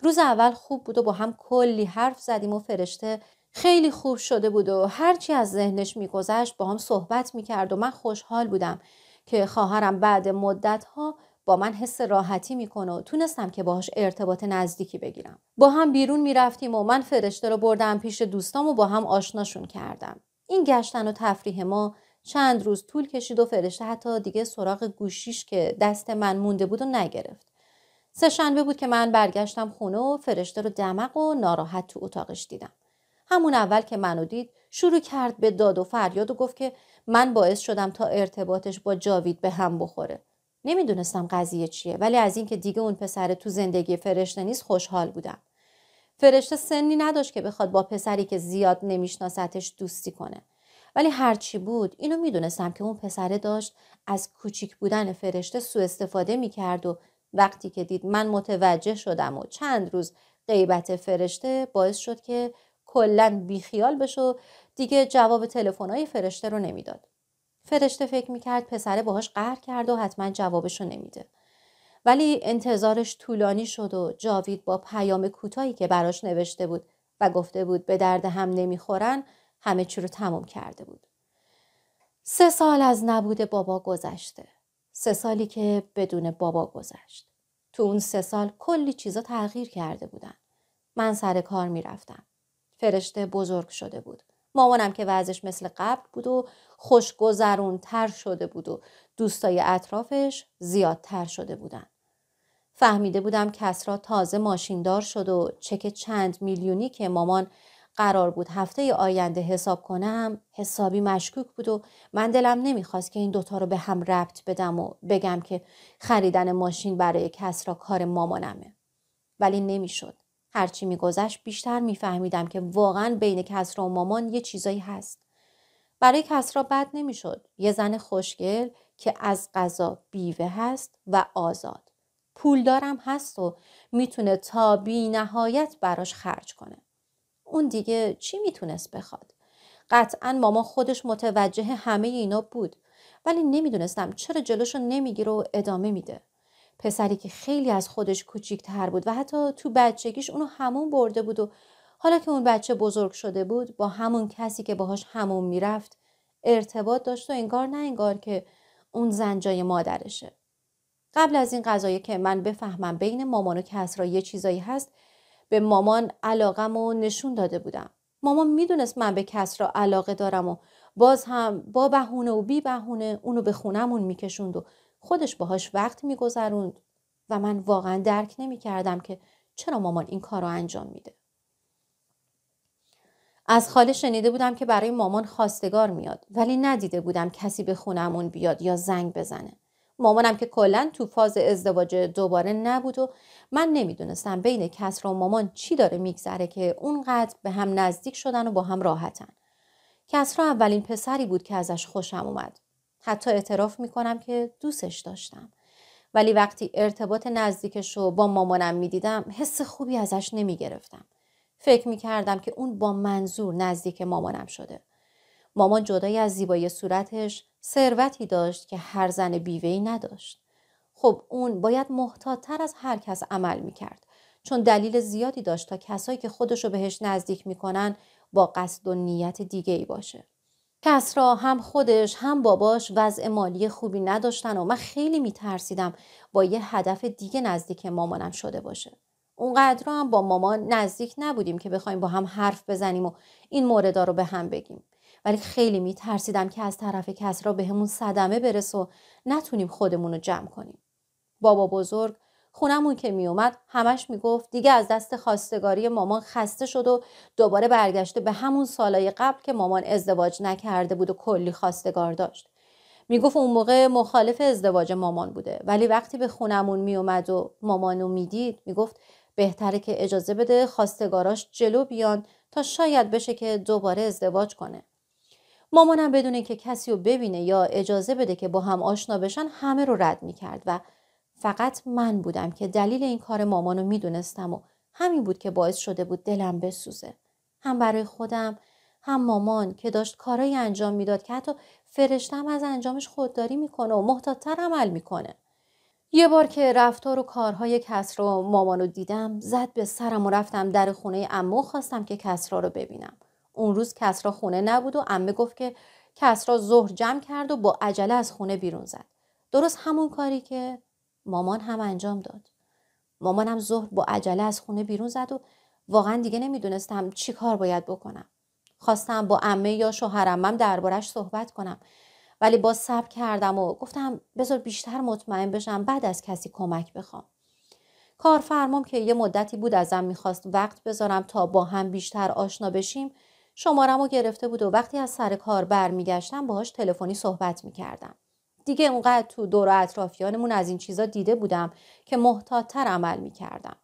روز اول خوب بود و با هم کلی حرف زدیم و فرشته خیلی خوب شده بود و هرچی از ذهنش میگذشت با هم صحبت میکرد و من خوشحال بودم که خواهرم بعد مدت ها با من حس راحتی میکنه و تونستم که باهاش ارتباط نزدیکی بگیرم با هم بیرون میرفتیم و من فرشته رو بردم پیش دوستام و با هم آشناشون کردم این گشتن و تفریح ما چند روز طول کشید و فرشته حتی دیگه سراغ گوشیش که دست من مونده بود و نگرفت سه شنبه بود که من برگشتم خونه و فرشته رو دمق و ناراحت تو اتاقش دیدم همون اول که منو دید شروع کرد به داد و فریاد و گفت که من باعث شدم تا ارتباطش با جاوید به هم بخوره نمیدونستم قضیه چیه ولی از اینکه دیگه اون پسر تو زندگی فرشته نیست خوشحال بودم فرشته سنی نداشت که بخواد با پسری که زیاد نمیشناستش دوستی کنه ولی هرچی بود اینو میدونستم که اون پسره داشت از کوچیک بودن فرشته سوء استفاده میکرد و وقتی که دید من متوجه شدم و چند روز غیبت فرشته باعث شد که کلا بیخیال بشه و دیگه جواب تلفن‌های فرشته رو نمیداد فرشته فکر میکرد پسره باهاش قهر کرد و حتما جوابشو نمیده ولی انتظارش طولانی شد و جاوید با پیام کوتاهی که براش نوشته بود و گفته بود به درد هم نمیخورن همه چی رو تمام کرده بود سه سال از نبود بابا گذشته سه سالی که بدون بابا گذشت تو اون سه سال کلی چیزا تغییر کرده بودن من سر کار میرفتم فرشته بزرگ شده بود مامانم که وضعش مثل قبل بود و تر شده بود و دوستای اطرافش زیادتر شده بودن. فهمیده بودم کسرا تازه ماشیندار شد و چک چند میلیونی که مامان قرار بود هفته آینده حساب کنم حسابی مشکوک بود و من دلم نمیخواست که این دوتا رو به هم ربط بدم و بگم که خریدن ماشین برای کسرا کار مامانمه ولی نمیشد هرچی میگذشت بیشتر میفهمیدم که واقعا بین کسرا و مامان یه چیزایی هست برای کسرا بد نمیشد یه زن خوشگل که از غذا بیوه هست و آزاد پولدارم هست و میتونه تا بی نهایت براش خرج کنه اون دیگه چی میتونست بخواد قطعا مامان خودش متوجه همه اینا بود ولی نمیدونستم چرا جلوشو نمیگیره و ادامه میده پسری که خیلی از خودش کوچیکتر بود و حتی تو بچگیش اونو همون برده بود و حالا که اون بچه بزرگ شده بود با همون کسی که باهاش همون میرفت ارتباط داشت و انگار نه انگار که اون زنجای مادرشه قبل از این قضایی که من بفهمم بین مامان و کسرا یه چیزایی هست به مامان علاقم و نشون داده بودم مامان میدونست من به کسرا علاقه دارم و باز هم با بهونه و بی بهونه اونو به خونمون میکشوند و خودش باهاش وقت میگذروند و من واقعا درک نمیکردم که چرا مامان این کار رو انجام میده از خاله شنیده بودم که برای مامان خواستگار میاد ولی ندیده بودم کسی به خونمون بیاد یا زنگ بزنه مامانم که کلا تو فاز ازدواج دوباره نبود و من نمیدونستم بین کسرا و مامان چی داره میگذره که اونقدر به هم نزدیک شدن و با هم راحتن کسرا اولین پسری بود که ازش خوشم اومد حتی اعتراف میکنم که دوستش داشتم ولی وقتی ارتباط نزدیکش رو با مامانم میدیدم حس خوبی ازش نمیگرفتم فکر میکردم که اون با منظور نزدیک مامانم شده مامان جدای از زیبایی صورتش ثروتی داشت که هر زن بیوهی نداشت خب اون باید محتاطتر از هر کس عمل میکرد چون دلیل زیادی داشت تا کسایی که خودشو بهش نزدیک میکنن با قصد و نیت دیگه ای باشه کسرا هم خودش هم باباش وضع مالی خوبی نداشتن و من خیلی میترسیدم با یه هدف دیگه نزدیک مامانم شده باشه. اونقدر هم با مامان نزدیک نبودیم که بخوایم با هم حرف بزنیم و این موردا رو به هم بگیم. ولی خیلی میترسیدم که از طرف کسرا بهمون صدمه برسه و نتونیم خودمون رو جمع کنیم. بابا بزرگ خونمون که میومد همش میگفت دیگه از دست خواستگاری مامان خسته شد و دوباره برگشته به همون سالای قبل که مامان ازدواج نکرده بود و کلی خواستگار داشت میگفت اون موقع مخالف ازدواج مامان بوده ولی وقتی به خونمون میومد و مامانو میدید میگفت بهتره که اجازه بده خواستگاراش جلو بیان تا شاید بشه که دوباره ازدواج کنه مامانم بدون که کسی رو ببینه یا اجازه بده که با هم آشنا بشن همه رو رد میکرد و فقط من بودم که دلیل این کار مامانو میدونستم و همین بود که باعث شده بود دلم بسوزه هم برای خودم هم مامان که داشت کارایی انجام میداد که حتی فرشتم از انجامش خودداری میکنه و محتاطتر عمل میکنه یه بار که رفتار و کارهای کسرا مامانو دیدم زد به سرم و رفتم در خونه امو خواستم که کسرا رو ببینم اون روز کسرا خونه نبود و امه گفت که کسرا ظهر جمع کرد و با عجله از خونه بیرون زد درست همون کاری که مامان هم انجام داد مامانم ظهر با عجله از خونه بیرون زد و واقعا دیگه نمیدونستم چی کار باید بکنم خواستم با امه یا شوهرمم دربارش صحبت کنم ولی با صبر کردم و گفتم بذار بیشتر مطمئن بشم بعد از کسی کمک بخوام کارفرمام که یه مدتی بود ازم میخواست وقت بذارم تا با هم بیشتر آشنا بشیم شمارم رو گرفته بود و وقتی از سر کار برمیگشتم باهاش تلفنی صحبت میکردم دیگه اونقدر تو دور و اطرافیانمون از این چیزا دیده بودم که محتاطتر عمل میکردم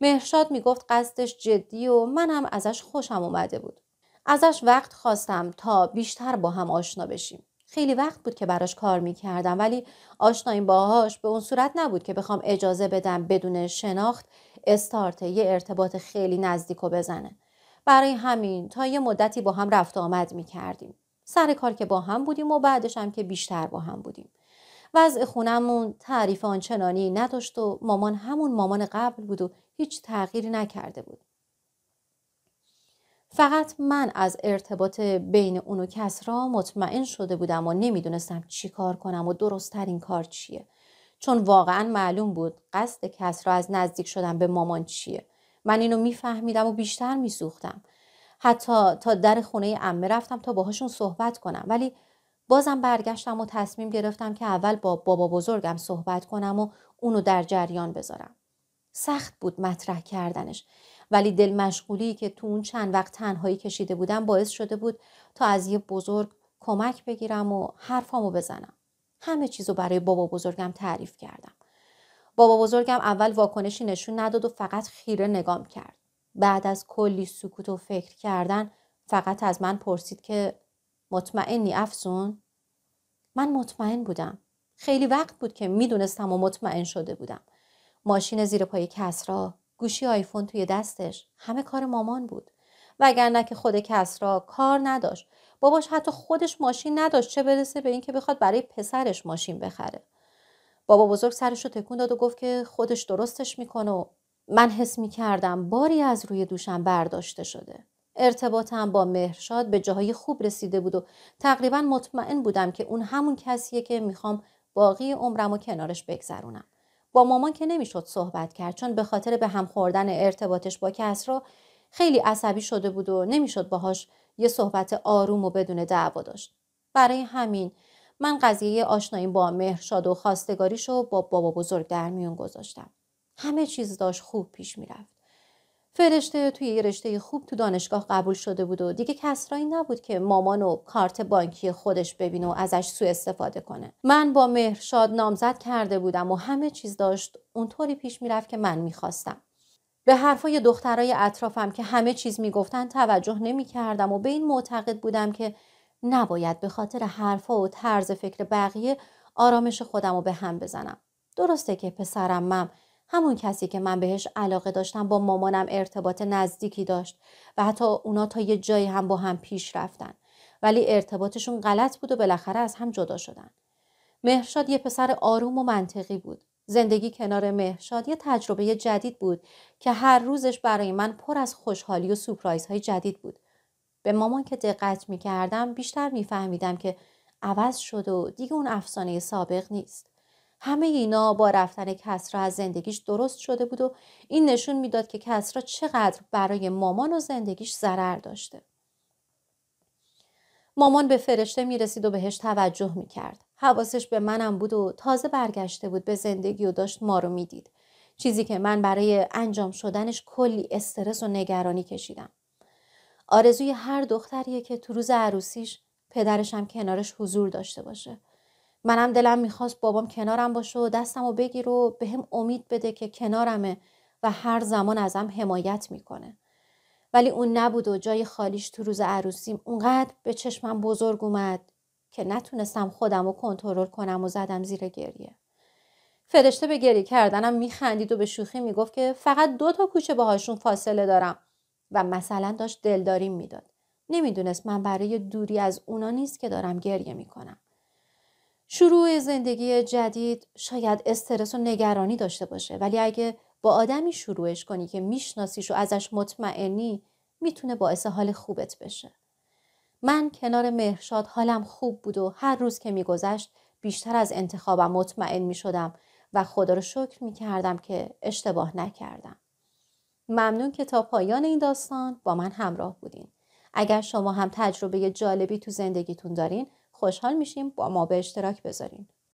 مهرشاد میگفت قصدش جدی و منم ازش خوشم اومده بود ازش وقت خواستم تا بیشتر با هم آشنا بشیم خیلی وقت بود که براش کار میکردم ولی آشنایی باهاش به اون صورت نبود که بخوام اجازه بدم بدون شناخت استارت یه ارتباط خیلی نزدیک و بزنه برای همین تا یه مدتی با هم رفت آمد میکردیم سر کار که با هم بودیم و بعدش هم که بیشتر با هم بودیم وضع خونمون تعریف آنچنانی نداشت و مامان همون مامان قبل بود و هیچ تغییری نکرده بود فقط من از ارتباط بین اون و کسرا مطمئن شده بودم و نمیدونستم چی کار کنم و درست کار چیه چون واقعا معلوم بود قصد کسرا از نزدیک شدن به مامان چیه من اینو میفهمیدم و بیشتر میسوختم حتی تا در خونه امه رفتم تا باهاشون صحبت کنم ولی بازم برگشتم و تصمیم گرفتم که اول با بابا بزرگم صحبت کنم و اونو در جریان بذارم. سخت بود مطرح کردنش ولی دل مشغولی که تو اون چند وقت تنهایی کشیده بودم باعث شده بود تا از یه بزرگ کمک بگیرم و حرفامو بزنم. همه چیزو برای بابا بزرگم تعریف کردم. بابا بزرگم اول واکنشی نشون نداد و فقط خیره نگام کرد. بعد از کلی سکوت و فکر کردن فقط از من پرسید که مطمئنی افسون؟ من مطمئن بودم. خیلی وقت بود که میدونستم و مطمئن شده بودم. ماشین زیر پای کسرا، گوشی آیفون توی دستش، همه کار مامان بود. وگرنه که خود کسرا کار نداشت. باباش حتی خودش ماشین نداشت چه برسه به اینکه بخواد برای پسرش ماشین بخره. بابا بزرگ سرش رو تکون داد و گفت که خودش درستش میکنه و من حس می کردم باری از روی دوشم برداشته شده. ارتباطم با مهرشاد به جاهای خوب رسیده بود و تقریبا مطمئن بودم که اون همون کسیه که میخوام باقی عمرم و کنارش بگذرونم. با مامان که نمیشد صحبت کرد چون به خاطر به هم خوردن ارتباطش با کس رو خیلی عصبی شده بود و نمیشد باهاش یه صحبت آروم و بدون دعوا داشت. برای همین من قضیه آشنایی با مهرشاد و رو با بابا بزرگ در میون گذاشتم. همه چیز داشت خوب پیش میرفت فرشته توی یه رشته خوب تو دانشگاه قبول شده بود و دیگه کسرایی نبود که مامان و کارت بانکی خودش ببینه و ازش سوء استفاده کنه من با مهرشاد نامزد کرده بودم و همه چیز داشت اونطوری پیش میرفت که من میخواستم به حرفای دخترای اطرافم که همه چیز میگفتن توجه نمیکردم و به این معتقد بودم که نباید به خاطر حرفها و طرز فکر بقیه آرامش خودم رو به هم بزنم درسته که پسرم همون کسی که من بهش علاقه داشتم با مامانم ارتباط نزدیکی داشت و حتی اونا تا یه جایی هم با هم پیش رفتن ولی ارتباطشون غلط بود و بالاخره از هم جدا شدن مهرشاد یه پسر آروم و منطقی بود زندگی کنار مهرشاد یه تجربه جدید بود که هر روزش برای من پر از خوشحالی و سپرایز های جدید بود به مامان که دقت می کردم بیشتر میفهمیدم که عوض شد و دیگه اون افسانه سابق نیست همه اینا با رفتن کسرا از زندگیش درست شده بود و این نشون میداد که کسرا چقدر برای مامان و زندگیش ضرر داشته. مامان به فرشته می رسید و بهش توجه می کرد. حواسش به منم بود و تازه برگشته بود به زندگی و داشت ما رو میدید. چیزی که من برای انجام شدنش کلی استرس و نگرانی کشیدم. آرزوی هر دختریه که تو روز عروسیش پدرشم کنارش حضور داشته باشه. منم دلم میخواست بابام کنارم باشه و دستم و بگیر و به هم امید بده که کنارمه و هر زمان ازم حمایت میکنه. ولی اون نبود و جای خالیش تو روز عروسیم اونقدر به چشمم بزرگ اومد که نتونستم خودم رو کنترل کنم و زدم زیر گریه. فرشته به گریه کردنم میخندید و به شوخی میگفت که فقط دو تا کوچه باهاشون فاصله دارم و مثلا داشت دلداریم میداد. نمیدونست من برای دوری از اونا نیست که دارم گریه میکنم. شروع زندگی جدید شاید استرس و نگرانی داشته باشه ولی اگه با آدمی شروعش کنی که میشناسیش و ازش مطمئنی میتونه باعث حال خوبت بشه. من کنار مهرشاد حالم خوب بود و هر روز که میگذشت بیشتر از انتخابم مطمئن میشدم و خدا رو شکر میکردم که اشتباه نکردم. ممنون که تا پایان این داستان با من همراه بودین. اگر شما هم تجربه جالبی تو زندگیتون دارین خوشحال میشیم با ما به اشتراک بذارین